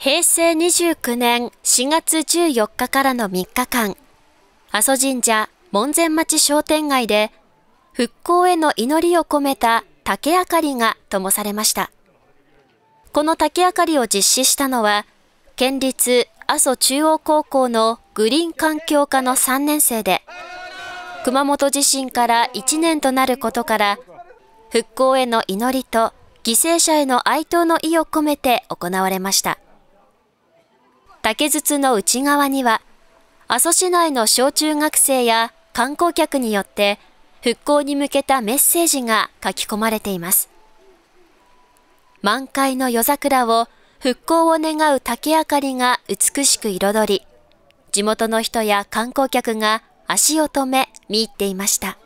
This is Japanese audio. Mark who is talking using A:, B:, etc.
A: 平成29年4月14日からの3日間、阿蘇神社門前町商店街で復興への祈りを込めた竹明かりが灯されました。この竹明かりを実施したのは、県立阿蘇中央高校のグリーン環境科の3年生で、熊本地震から1年となることから、復興への祈りと犠牲者への哀悼の意を込めて行われました。竹筒の内側には、阿蘇市内の小中学生や観光客によって復興に向けたメッセージが書き込まれています。満開の夜桜を復興を願う竹明かりが美しく彩り、地元の人や観光客が足を止め見入っていました。